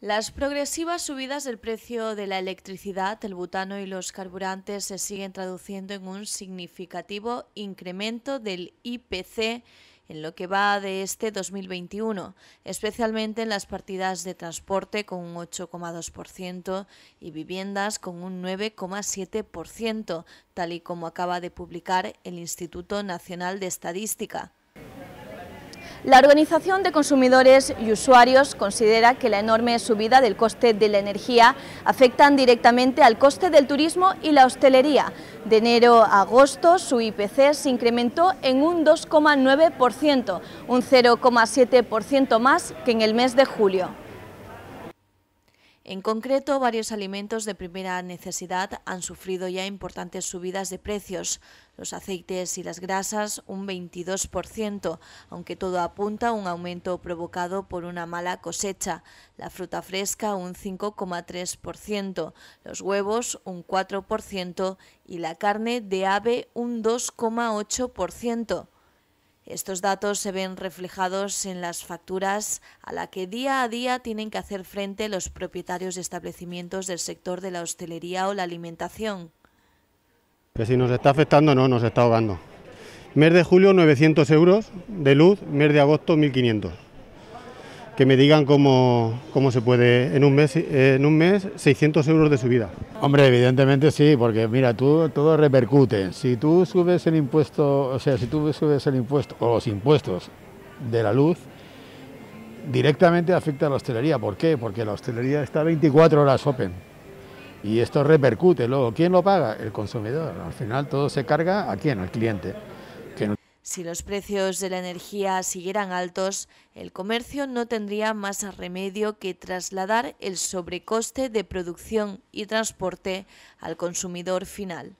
Las progresivas subidas del precio de la electricidad, el butano y los carburantes se siguen traduciendo en un significativo incremento del IPC en lo que va de este 2021, especialmente en las partidas de transporte con un 8,2% y viviendas con un 9,7%, tal y como acaba de publicar el Instituto Nacional de Estadística. La Organización de Consumidores y Usuarios considera que la enorme subida del coste de la energía afecta directamente al coste del turismo y la hostelería. De enero a agosto su IPC se incrementó en un 2,9%, un 0,7% más que en el mes de julio. En concreto, varios alimentos de primera necesidad han sufrido ya importantes subidas de precios, los aceites y las grasas un 22%, aunque todo apunta a un aumento provocado por una mala cosecha, la fruta fresca un 5,3%, los huevos un 4% y la carne de ave un 2,8%. Estos datos se ven reflejados en las facturas a la que día a día tienen que hacer frente los propietarios de establecimientos del sector de la hostelería o la alimentación. si nos está afectando, no, nos está ahogando. Mes de julio 900 euros de luz, mes de agosto 1500 que me digan cómo, se puede en un mes en un mes 600 euros de subida. Hombre, evidentemente sí, porque mira, tú todo repercute. Si tú subes el impuesto, o sea, si tú subes el impuesto o los impuestos de la luz directamente afecta a la hostelería, ¿por qué? Porque la hostelería está 24 horas open. Y esto repercute luego. ¿Quién lo paga? El consumidor. Al final todo se carga a quién, al cliente. Si los precios de la energía siguieran altos, el comercio no tendría más remedio que trasladar el sobrecoste de producción y transporte al consumidor final.